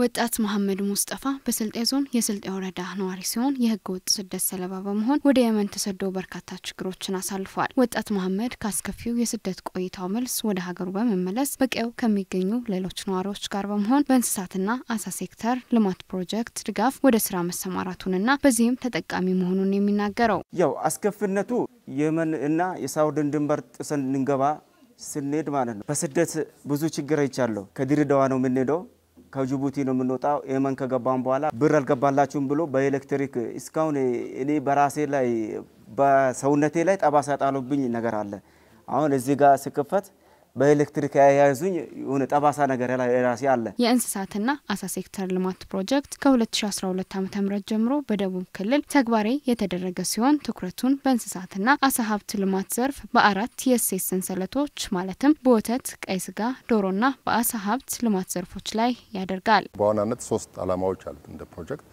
ወጣት መሐመድ ሙስጠፋ በስልጤ ዞን የስልጤ ወረዳ ነዋሪ ሲሆን የህገ ወጥ ስደት ሰለባ በመሆን ወደ የመን ተሰደው በርካታ ችግሮችን አሳልፏል። ወጣት መሐመድ ካስከፊው የስደት ቆይታው መልስ ወደ ሀገሩ በመመለስ በቀየው ከሚገኙ ሌሎች ነዋሪዎች ጋር በመሆን በእንስሳትና አሳ ሴክተር ልማት ፕሮጀክት ድጋፍ ወደ ስራ መሰማራቱንና በዚህም ተጠቃሚ መሆኑን የሚናገረው ያው አስከፊነቱ የመን እና የሳውድን ድንበር ጥሰን እንገባ ስንሄድ ማለት ነው። በስደት ብዙ ችግር አይቻለሁ። ከድሬዳዋ ነው የምንሄደው ከጅቡቲ ነው የምንወጣው። የመን ከገባን በኋላ ብር አልገባላችሁም ብሎ በኤሌክትሪክ እስካሁን እኔ በራሴ ላይ በሰውነቴ ላይ ጠባሳ ጣሉብኝ ነገር አለ። አሁን እዚህ ጋር ስክፈት በኤሌክትሪክ ያያዙኝ የሆነ ጠባሳ ነገር ራሴ አለ። የእንስሳትና አሳ ሴክተር ልማት ፕሮጀክት ከ2012 ዓ ም ጀምሮ በደቡብ ክልል ተግባራዊ የተደረገ ሲሆን ትኩረቱን በእንስሳትና አሳ ሀብት ልማት ዘርፍ በአራት የእሴት ሰንሰለቶች ማለትም በወተት፣ ቀይ ስጋ፣ ዶሮና በአሳ ሀብት ልማት ዘርፎች ላይ ያደርጋል። በዋናነት ሶስት አላማዎች አሉት እንደ ፕሮጀክት።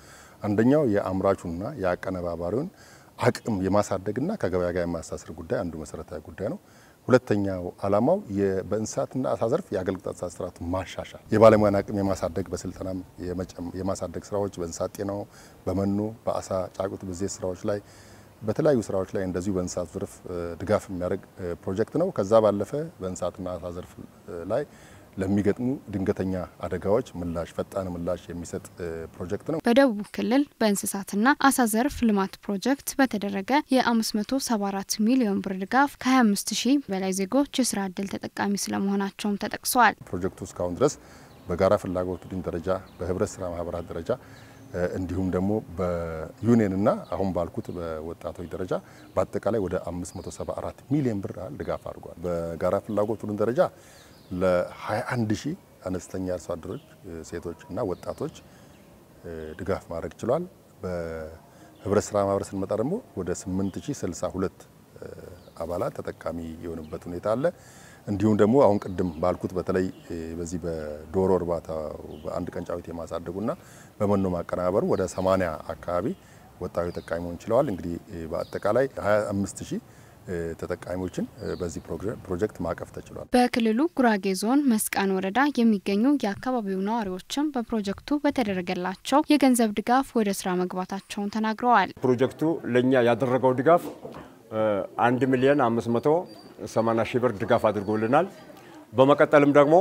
አንደኛው የአምራቹና የአቀነባባሪውን አቅም የማሳደግና ከገበያ ጋር የማሳሰር ጉዳይ አንዱ መሰረታዊ ጉዳይ ነው። ሁለተኛው ዓላማው በእንስሳትና አሳ ዘርፍ የአገልግሎት አሰጣጥ ስርዓት ማሻሻል፣ የባለሙያን አቅም የማሳደግ በስልጠናም የማሳደግ ስራዎች በእንስሳት ጤናው፣ በመኖ፣ በአሳ ጫጩት ብዜት ስራዎች ላይ በተለያዩ ስራዎች ላይ እንደዚሁ በእንስሳት ዘርፍ ድጋፍ የሚያደርግ ፕሮጀክት ነው። ከዛ ባለፈ በእንስሳትና አሳ ዘርፍ ላይ ለሚገጥሙ ድንገተኛ አደጋዎች ምላሽ ፈጣን ምላሽ የሚሰጥ ፕሮጀክት ነው። በደቡብ ክልል በእንስሳትና አሳ ዘርፍ ልማት ፕሮጀክት በተደረገ የ574 ሚሊዮን ብር ድጋፍ ከ25 ሺህ በላይ ዜጎች የስራ እድል ተጠቃሚ ስለመሆናቸውም ተጠቅሰዋል። ፕሮጀክቱ እስካሁን ድረስ በጋራ ፍላጎት ቡድን ደረጃ በህብረት ስራ ማህበራት ደረጃ እንዲሁም ደግሞ በዩኒየንና አሁን ባልኩት በወጣቶች ደረጃ በአጠቃላይ ወደ 574 ሚሊዮን ብር ድጋፍ አድርጓል። በጋራ ፍላጎት ቡድን ደረጃ ለ21 ሺህ አነስተኛ አርሶ አደሮች ሴቶች እና ወጣቶች ድጋፍ ማድረግ ችሏል። በህብረት ስራ ማህበር ስንመጣ ደግሞ ወደ 8062 አባላት ተጠቃሚ የሆኑበት ሁኔታ አለ። እንዲሁም ደግሞ አሁን ቅድም ባልኩት በተለይ በዚህ በዶሮ እርባታ በአንድ ቀንጫዊት ጫዊት የማሳደጉና በመኖ ማቀናበሩ ወደ 80 አካባቢ ወጣቱ ተጠቃሚ መሆን ችለዋል። እንግዲህ በአጠቃላይ 25 ተጠቃሚዎችን በዚህ ፕሮጀክት ማቀፍ ተችሏል። በክልሉ ጉራጌ ዞን መስቃን ወረዳ የሚገኙ የአካባቢው ነዋሪዎችም በፕሮጀክቱ በተደረገላቸው የገንዘብ ድጋፍ ወደ ስራ መግባታቸውን ተናግረዋል። ፕሮጀክቱ ለእኛ ያደረገው ድጋፍ አንድ ሚሊዮን አምስት መቶ ሰማንያ ሺህ ብር ድጋፍ አድርጎልናል። በመቀጠልም ደግሞ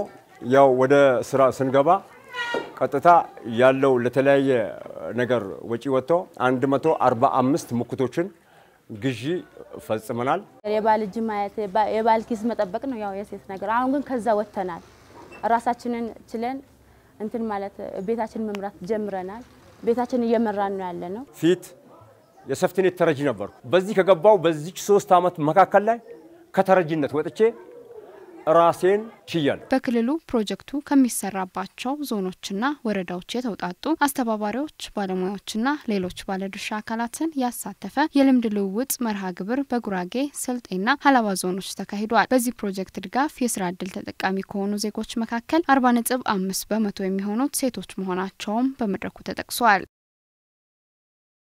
ያው ወደ ስራ ስንገባ ቀጥታ ያለው ለተለያየ ነገር ወጪ ወጥቶ 145 ሙክቶችን ግዢ ፈጽመናል። የባል እጅ ማየት የባል ኪስ መጠበቅ ነው ያው የሴት ነገር። አሁን ግን ከዛ ወጥተናል። ራሳችንን ችለን እንትን ማለት ቤታችን መምራት ጀምረናል። ቤታችን እየመራን ነው ያለ ነው። ፊት የሰፍትኔት ተረጂ ነበርኩ። በዚህ ከገባው በዚች ሶስት ዓመት መካከል ላይ ከተረጂነት ወጥቼ ራሴን ችያለሁ። በክልሉ ፕሮጀክቱ ከሚሰራባቸው ዞኖችና ወረዳዎች የተውጣጡ አስተባባሪዎች፣ ባለሙያዎችና ሌሎች ባለድርሻ አካላትን ያሳተፈ የልምድ ልውውጥ መርሃ ግብር በጉራጌ ስልጤና ሀላባ ዞኖች ተካሂዷል። በዚህ ፕሮጀክት ድጋፍ የስራ እድል ተጠቃሚ ከሆኑ ዜጎች መካከል አርባ ነጥብ አምስት በመቶ የሚሆኑት ሴቶች መሆናቸውም በመድረኩ ተጠቅሷል።